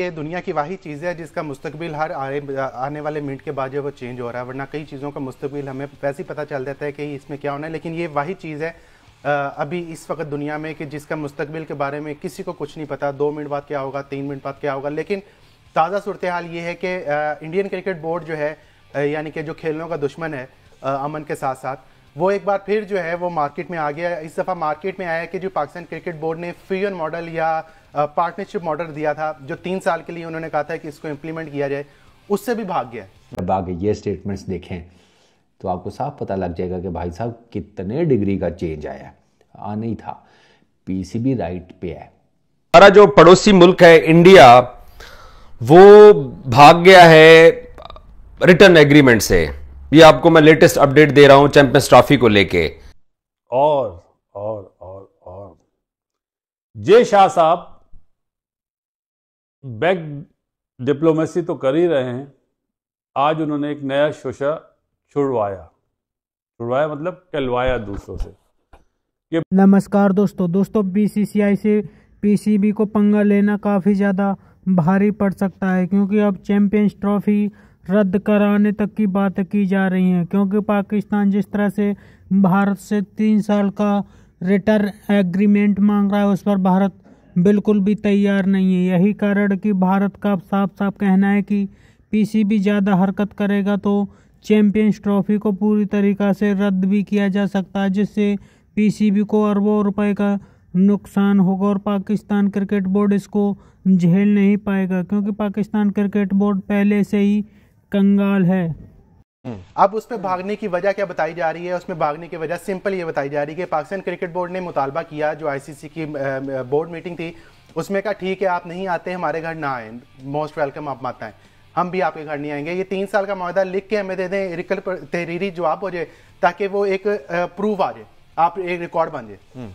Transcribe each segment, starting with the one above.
ये दुनिया की वाही चीज़ है जिसका मुस्तबिल हर आए आने वाले मिनट के बाद जो वो चेंज हो रहा है वरना कई चीज़ों का मुस्तबिल हमें वैसे ही पता चल जाता है कि इसमें क्या होना है लेकिन ये वाही चीज़ है अभी इस वक्त दुनिया में कि जिसका मुस्तबिल के बारे में किसी को कुछ नहीं पता दो मिनट बाद क्या होगा तीन मिनट बाद क्या होगा लेकिन ताज़ा सूरत हाल ये है कि इंडियन क्रिकेट बोर्ड जो है यानी कि जो खेलों का दुश्मन है अमन के साथ साथ वो एक बार फिर जो है वो मार्केट में आ गया इस दफ़ा मार्केट में आया कि जो पाकिस्तान क्रिकेट बोर्ड ने फ्यूजन मॉडल या पार्टनरशिप मॉडल दिया था जो तीन साल के लिए उन्होंने कहा था कि इसको इम्प्लीमेंट किया जाए उससे भी भाग गया जब आगे ये स्टेटमेंट्स देखें तो आपको साफ पता लग जाएगा कि भाई साहब कितने डिग्री का चेंज आया आ नहीं था पीसीबी राइट पे है हमारा जो पड़ोसी मुल्क है इंडिया वो भाग गया है रिटर्न एग्रीमेंट से ये आपको मैं लेटेस्ट अपडेट दे रहा हूं चैंपियंस ट्रॉफी को लेके और और और और जे शाह साहब बैक डिप्लोमेसी तो कर ही रहे हैं आज उन्होंने एक नया शोशा छुड़वाया छुड़वाया मतलब टलवाया दूसरों से ये... नमस्कार दोस्तों दोस्तों बीसीसीआई से पीसीबी को पंगा लेना काफ़ी ज़्यादा भारी पड़ सकता है क्योंकि अब चैंपियंस ट्रॉफी रद्द कराने तक की बात की जा रही है क्योंकि पाकिस्तान जिस तरह से भारत से तीन साल का रिटर्न एग्रीमेंट मांग रहा है उस पर भारत बिल्कुल भी तैयार नहीं है यही कारण कि भारत का साफ साफ कहना है कि पीसीबी ज़्यादा हरकत करेगा तो चैंपियंस ट्रॉफी को पूरी तरीक़ा से रद्द भी किया जा सकता है जिससे पीसीबी को अरबों रुपए का नुकसान होगा और पाकिस्तान क्रिकेट बोर्ड इसको झेल नहीं पाएगा क्योंकि पाकिस्तान क्रिकेट बोर्ड पहले से ही कंगाल है हम्म। अब उसमें भागने की वजह क्या बताई जा रही है उसमें भागने की वजह सिंपल ये बताई जा रही है कि पाकिस्तान क्रिकेट बोर्ड ने मुतालबा किया जो आईसीसी की बोर्ड मीटिंग थी उसमें कहा ठीक है आप नहीं आते हमारे घर ना आए मोस्ट वेलकम आप मत है हम भी आपके घर नहीं आएंगे ये तीन साल का माहा लिख के हमें दे दें रिकल तहरीरी जवाब हो जाए ताकि वो एक प्रूफ आ जाए आप एक रिकॉर्ड बन जाए हम्म।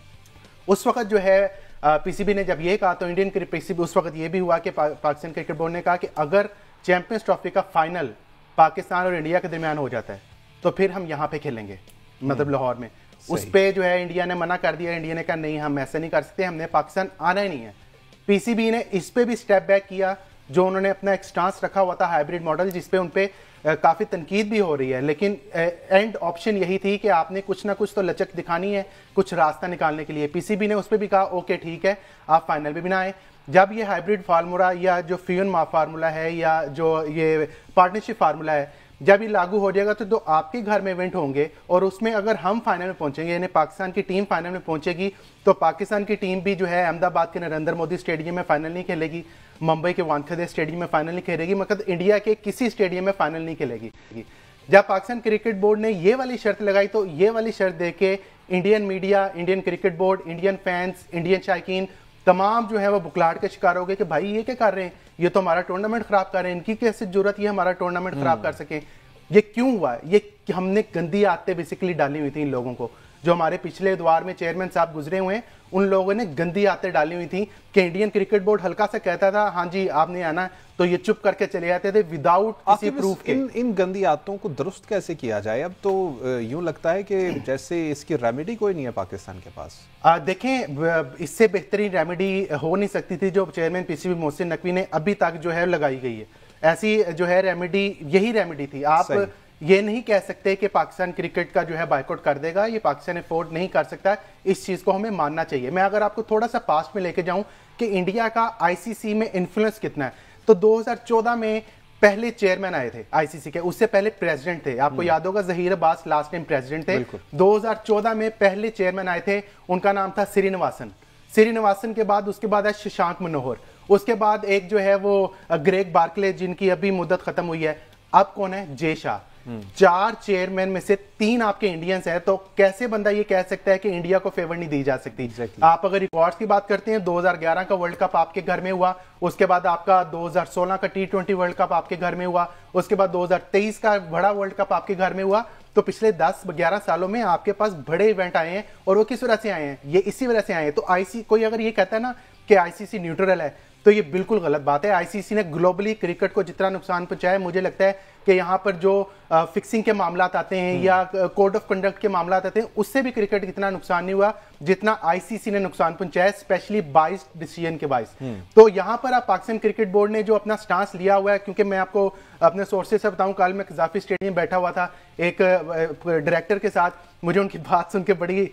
उस वक्त जो है पीसीबी ने जब ये कहा तो इंडियन पीसीबी उस वक्त ये भी हुआ कि पाकिस्तान क्रिकेट बोर्ड ने कहा कि अगर चैंपियंस ट्रॉफी का फाइनल पाकिस्तान और इंडिया के दरमियान हो जाता है तो फिर हम यहाँ पे खेलेंगे मतलब हम्म। लाहौर में उस पर जो है इंडिया ने मना कर दिया इंडिया ने कहा नहीं हम ऐसे नहीं कर सकते हमने पाकिस्तान आना ही नहीं है पीसीबी ने इस पर भी स्टेप बैक किया जो उन्होंने अपना एक स्टांस रखा हुआ था हाइब्रिड मॉडल जिसपे उन पर काफ़ी तनकीद भी हो रही है लेकिन एंड ऑप्शन यही थी कि आपने कुछ ना कुछ तो लचक दिखानी है कुछ रास्ता निकालने के लिए पीसीबी ने उस पर भी कहा ओके ठीक है आप फाइनल भी ना जब ये हाइब्रिड फार्मूला या जो फ्यून फार्मूला है या जो ये पार्टनरशिप फार्मूला है जब ये लागू हो जाएगा तो दो आपके घर में इवेंट होंगे और उसमें अगर हम फाइनल में पहुंचेंगे यानी पाकिस्तान की टीम फाइनल में पहुंचेगी तो पाकिस्तान की टीम भी जो है अहमदाबाद के नरेंद्र मोदी स्टेडियम में फाइनल नहीं खेलेगी मुंबई के वानखेदे स्टेडियम में फाइनल नहीं खेलेगी मतलब इंडिया के किसी स्टेडियम में फाइनल नहीं खेलेगी जब पाकिस्तान क्रिकेट बोर्ड ने ये वाली शर्त लगाई तो ये वाली शर्त दे के Indian media Indian cricket board Indian fans Indian शायकीन तमाम जो है वो बुकलाट के शिकार हो गए कि भाई ये क्या कर रहे हैं ये तो हमारा टूर्नामेंट खराब कर रहे हैं इनकी कैसे जरूरत ये हमारा टूर्नामेंट खराब हम्म। कर सके ये क्यों हुआ ये हमने गंदी आते बेसिकली डाली हुई थी इन लोगों को जो हमारे पिछले द्वार में चेयरमैन साहब गुजरे हुए हैं उन लोगों ने गंदी आते डाली हुई थी कि इंडियन क्रिकेट बोर्ड हल्का सा कहता था हाँ जी आपने आना तो ये चुप करके चले जाते थे विदाउट किसी प्रूफ के इन इन गंदी आदतों को दुरुस्त कैसे किया जाए अब तो यूं लगता है कि जैसे इसकी रेमेडी कोई नहीं है पाकिस्तान के पास देखें इससे बेहतरीन रेमेडी हो नहीं सकती थी जो चेयरमैन पीसीबी मोहसिन नकवी ने अभी तक जो है लगाई गई है ऐसी जो है रेमेडी यही रेमेडी थी आप ये नहीं कह सकते कि पाकिस्तान क्रिकेट का जो है बाइकआउट कर देगा ये पाकिस्तान अफोर्ड नहीं कर सकता इस चीज़ को हमें मानना चाहिए मैं अगर आपको थोड़ा सा पास्ट में लेके जाऊं कि इंडिया का आईसीसी में इन्फ्लुएंस कितना है तो 2014 में पहले चेयरमैन आए थे आईसीसी के उससे पहले प्रेसिडेंट थे आपको हम्म। याद होगा Zaheer Abbas last time president थे 2014 में पहले चेयरमैन आए थे उनका नाम था श्रीनिवासन श्रीनिवासन के बाद उसके बाद है शशांक मनोहर उसके बाद एक जो है वो ग्रेग बार्कले जिनकी अभी मुद्दत खत्म हुई है अब कौन है जय शाह चार चेयरमैन में से तीन आपके इंडियंस हैं तो कैसे बंदा ये कह सकता है कि इंडिया को फेवर नहीं दी जा सकती exactly. आप अगर रिकॉर्ड्स की बात करते हैं 2011 का वर्ल्ड कप आपके घर में हुआ उसके बाद आपका 2016 का टी ट्वेंटी वर्ल्ड कप आपके घर में हुआ उसके बाद 2023 का बड़ा वर्ल्ड कप आपके घर में हुआ तो पिछले 10-11 सालों में आपके पास बड़े इवेंट आए हैं और वो किस वजह से आए हैं ये इसी वजह से आए हैं तो आईसी कोई अगर ये कहता है ना कि आईसीसी न्यूट्रल है तो ये बिल्कुल गलत बात है आईसीसी ने ग्लोबली क्रिकेट को जितना नुकसान पहुंचाया मुझे लगता है कि यहाँ पर जो फिक्सिंग के मामला आते हैं हम्म। या कोड ऑफ कंडक्ट के मामला आते हैं उससे भी क्रिकेट कितना नुकसान नहीं हुआ जितना आईसीसी ने नुकसान पहुंचाया स्पेशली बाइस डिसीजन के बाइस हम्म। तो यहां पर आप पाकिस्तान क्रिकेट बोर्ड ने जो अपना स्टांस लिया हुआ है क्योंकि मैं आपको अपने सोर्सेज से बताऊं कल मैं कजाफी स्टेडियम बैठा हुआ था एक डायरेक्टर के साथ मुझे उनकी बात सुन के बड़ी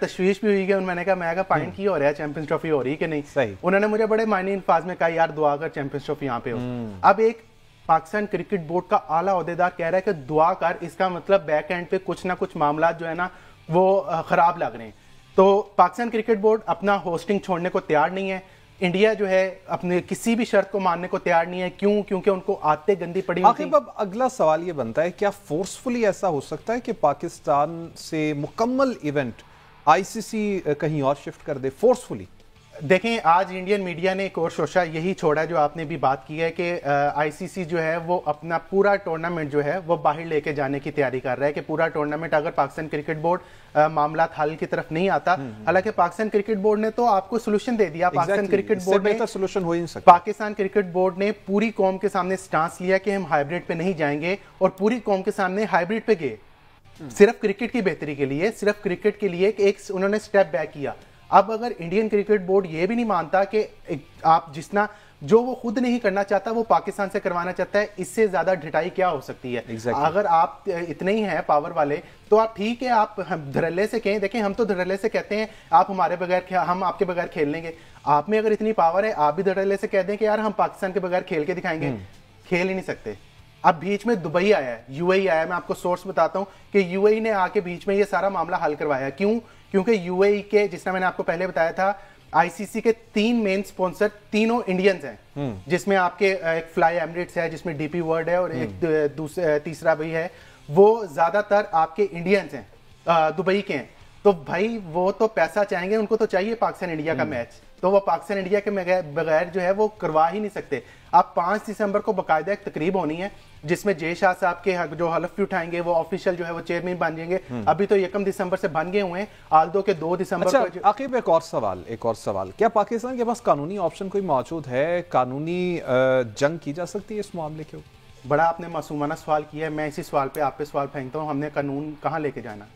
तशवीश भी हुई कि मैंने कहा मैं कहा हम्म। पॉइंट की हो रहा है चैंपियंस ट्रॉफी हो रही कि नहीं सही उन्होंने मुझे बड़े मायने इन्फाज में कहा यार दुआ कर चैंपियंस ट्रॉफी यहाँ पे हो हम्म। अब एक पाकिस्तान क्रिकेट बोर्ड का आला अहदेदार कह रहा है कि दुआ कर इसका मतलब बैक एंड पे कुछ ना कुछ मामला जो है ना वो खराब लग रहे हैं तो पाकिस्तान क्रिकेट बोर्ड अपना होस्टिंग छोड़ने को तैयार नहीं है इंडिया जो है अपने किसी भी शर्त को मानने को तैयार नहीं है क्यों क्योंकि उनको आते गंदी पड़ी आखिर अब अगला सवाल ये बनता है क्या फोर्सफुली ऐसा हो सकता है कि पाकिस्तान से मुकम्मल इवेंट आईसीसी कहीं और शिफ्ट कर दे फोर्सफुली देखें आज इंडियन मीडिया ने एक और शोशा यही छोड़ा जो आपने भी बात की है कि आईसीसी जो है वो अपना पूरा टूर्नामेंट जो है वो बाहर लेके जाने की तैयारी कर रहा है कि पूरा टूर्नामेंट अगर पाकिस्तान क्रिकेट बोर्ड मामला हल की तरफ नहीं आता हम्म, हम्म। हालांकि पाकिस्तान क्रिकेट बोर्ड ने तो आपको सोल्यूशन दे दिया पाकिस्तान क्रिकेट बोर्ड ने सोल्यूशन हो ही सकता पाकिस्तान क्रिकेट बोर्ड ने पूरी कौम के सामने स्टांस लिया कि हम हाइब्रिड पे नहीं जाएंगे और पूरी कौम के सामने हाइब्रिड पे गए हम्म। सिर्फ क्रिकेट की बेहतरी के लिए सिर्फ क्रिकेट के लिए एक उन्होंने स्टेप बैक किया अब अगर इंडियन क्रिकेट बोर्ड ये भी नहीं मानता कि आप जितना जो वो खुद नहीं करना चाहता वो पाकिस्तान से करवाना चाहता है इससे ज्यादा ढिटाई क्या हो सकती है exactly. अगर आप इतने ही हैं पावर वाले तो आप ठीक है आप धरल्ले से कहें देखें हम तो धड़ल्ले से कहते हैं आप हमारे बगैर हम आपके बगैर खेल लेंगे आप में अगर इतनी पावर है आप भी धड़ल्ले से कह दें कि यार हम पाकिस्तान के बगैर खेल के दिखाएंगे हम्म। खेल ही नहीं सकते अब बीच में दुबई आया है यूएई e आया मैं आपको सोर्स बताता हूं कि यूएई e ने आके बीच में ये सारा मामला हल करवाया क्यों क्योंकि यूएई e के जिसने मैंने आपको पहले बताया था आईसीसी के तीन मेन स्पॉन्सर तीनों इंडियंस हैं हम्म। जिसमें आपके एक फ्लाई एमरेट्स है जिसमें डीपी वर्ल्ड है और एक हम्म। दूसरा तीसरा भी है वो ज्यादातर आपके इंडियंस हैं दुबई के हैं तो भाई वो तो पैसा चाहेंगे उनको तो चाहिए पाकिस्तान इंडिया का मैच हम्म। तो वो पाकिस्तान इंडिया के बगैर जो है वो करवा ही नहीं सकते आप पांच दिसंबर को बाकायदा एक तकरीब होनी है जिसमें जय शाह साहब के जो हलफ भी उठाएंगे वो ऑफिशियल जो है वो चेयरमैन बन जाएंगे हम्म। अभी तो यकम दिसंबर से बन गए हुए हैं आलदो के दो दिसंबर अच्छा, आखिर एक और सवाल एक और सवाल क्या पाकिस्तान के पास कानूनी ऑप्शन कोई मौजूद है कानूनी जंग की जा सकती है इस मामले के ऊपर बड़ा आपने मासूमाना सवाल किया है मैं इसी सवाल पे आप पे सवाल फेंकता हूँ हमने कानून कहाँ लेके जाना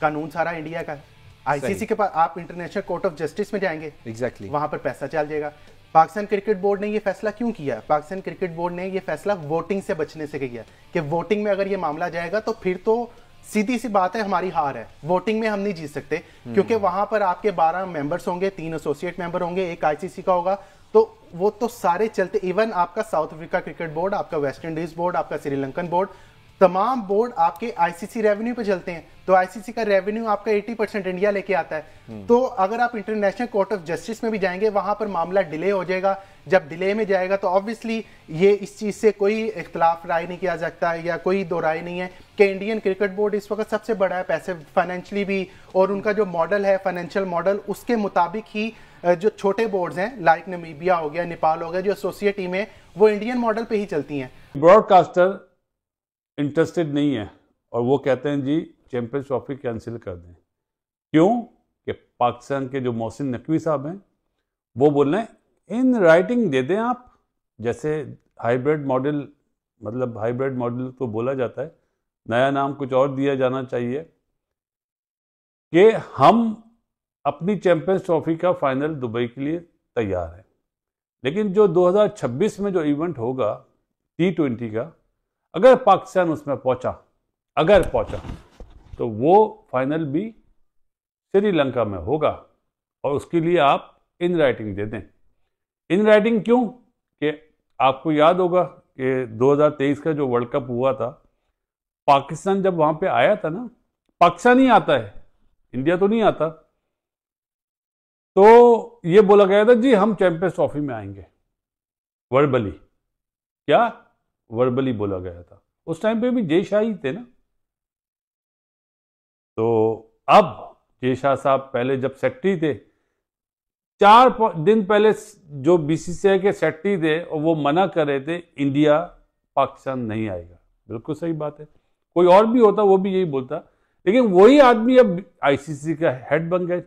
कानून सारा इंडिया का है आईसीसी के पास आप इंटरनेशनल कोर्ट ऑफ जस्टिस में जाएंगे एग्जैक्टली exactly. वहां पर पैसा चल जाएगा पाकिस्तान क्रिकेट बोर्ड ने ये फैसला क्यों किया पाकिस्तान क्रिकेट बोर्ड ने ये फैसला वोटिंग से बचने से किया कि वोटिंग में अगर ये मामला जाएगा तो फिर तो सीधी सी बात है हमारी हार है वोटिंग में हम नहीं जीत सकते हम्म। क्योंकि वहां पर आपके 12 मेंबर्स होंगे तीन एसोसिएट मेंबर होंगे एक आईसीसी का होगा तो वो तो सारे चलते इवन आपका साउथ अफ्रीका क्रिकेट बोर्ड आपका वेस्ट इंडीज बोर्ड आपका श्रीलंकन बोर्ड तमाम बोर्ड आपके आईसीसी रेवेन्यू पे चलते हैं तो आईसीसी का रेवेन्यू आपका 80 परसेंट इंडिया लेके आता है हम्म। तो अगर आप इंटरनेशनल कोर्ट ऑफ जस्टिस में भी जाएंगे वहां पर मामला डिले हो जाएगा जब डिले में जाएगा तो ऑब्वियसली ये इस चीज़ से कोई इख्तलाफ राय नहीं किया सकता या कोई दो राय नहीं है कि इंडियन क्रिकेट बोर्ड इस वक्त सबसे बड़ा है पैसे फाइनेंशियली भी और उनका जो मॉडल है फाइनेंशियल मॉडल उसके मुताबिक ही जो छोटे बोर्ड्स हैं लाइक नमीबिया हो गया नेपाल हो गया जो एसोसिएट टीम है वो इंडियन मॉडल पे ही चलती हैं ब्रॉडकास्टर इंटरेस्टेड नहीं है और वो कहते हैं जी चैंपियंस ट्रॉफी कैंसिल कर दें क्यों कि पाकिस्तान के जो मोहसिन नकवी साहब हैं वो बोल रहे हैं इन राइटिंग दे दें आप जैसे हाइब्रिड मॉडल मतलब हाइब्रिड मॉडल तो बोला जाता है नया नाम कुछ और दिया जाना चाहिए कि हम अपनी चैंपियंस ट्रॉफी का फाइनल दुबई के लिए तैयार हैं लेकिन जो 2026 में जो इवेंट होगा टी ट्वेंटी का अगर पाकिस्तान उसमें पहुंचा अगर पहुंचा तो वो फाइनल भी श्रीलंका में होगा और उसके लिए आप इन राइटिंग दे दें इन राइटिंग क्यों कि आपको याद होगा कि 2023 का जो वर्ल्ड कप हुआ था पाकिस्तान जब वहां पे आया था ना पाकिस्तान ही आता है इंडिया तो नहीं आता तो ये बोला गया था जी हम चैंपियंस ट्रॉफी में आएंगे वर्बली क्या वर्बली बोला गया था उस टाइम पे भी जय शाह थे ना तो अब जय शाह साहब पहले जब सेक्रेटरी थे चार दिन पहले जो बीसीसीआई के सेक्रेटरी थे और वो मना कर रहे थे इंडिया पाकिस्तान नहीं आएगा बिल्कुल सही बात है कोई और भी होता वो भी यही बोलता लेकिन वही आदमी अब आईसीसी का हेड बन गए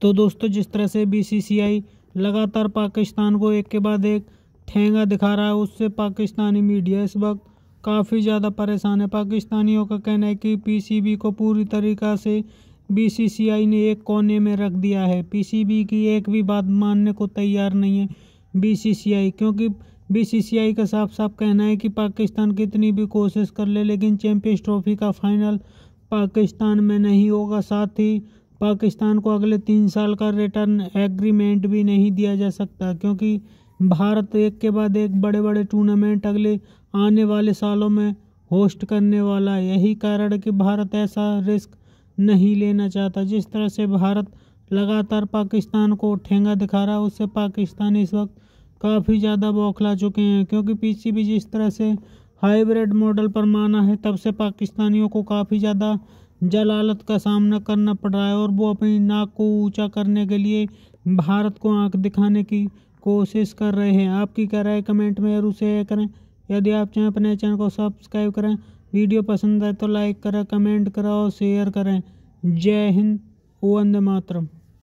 तो दोस्तों जिस तरह से बीसीसीआई लगातार पाकिस्तान को एक के बाद एक ठेंगा दिखा रहा है उससे पाकिस्तानी मीडिया इस वक्त काफ़ी ज़्यादा परेशान है पाकिस्तानियों का कहना है कि पीसीबी को पूरी तरीक़ा से बीसीसीआई ने एक कोने में रख दिया है पीसीबी की एक भी बात मानने को तैयार नहीं है बीसीसीआई क्योंकि बीसीसीआई का साफ साफ कहना है कि पाकिस्तान कितनी भी कोशिश कर ले लेकिन चैम्पियंस ट्रॉफी का फाइनल पाकिस्तान में नहीं होगा साथ ही पाकिस्तान को अगले तीन साल का रिटर्न एग्रीमेंट भी नहीं दिया जा सकता क्योंकि भारत एक के बाद एक बड़े बड़े टूर्नामेंट अगले आने वाले सालों में होस्ट करने वाला है यही कारण है कि भारत ऐसा रिस्क नहीं लेना चाहता जिस तरह से भारत लगातार पाकिस्तान को ठेंगा दिखा रहा है उससे पाकिस्तान इस वक्त काफ़ी ज़्यादा बौखला चुके हैं क्योंकि पीछे भी जिस तरह से हाइब्रिड मॉडल पर माना है तब से पाकिस्तानियों को काफ़ी ज़्यादा जलालत का सामना करना पड़ रहा है और वो अपनी नाक को ऊंचा करने के लिए भारत को आंख दिखाने की कोशिश कर रहे हैं आपकी क्या राय कमेंट में जरूर शेयर करें यदि आप चाहें अपने चैनल को सब्सक्राइब करें वीडियो पसंद आए तो लाइक करें कमेंट करें और शेयर करें जय हिंद वंदे मातरम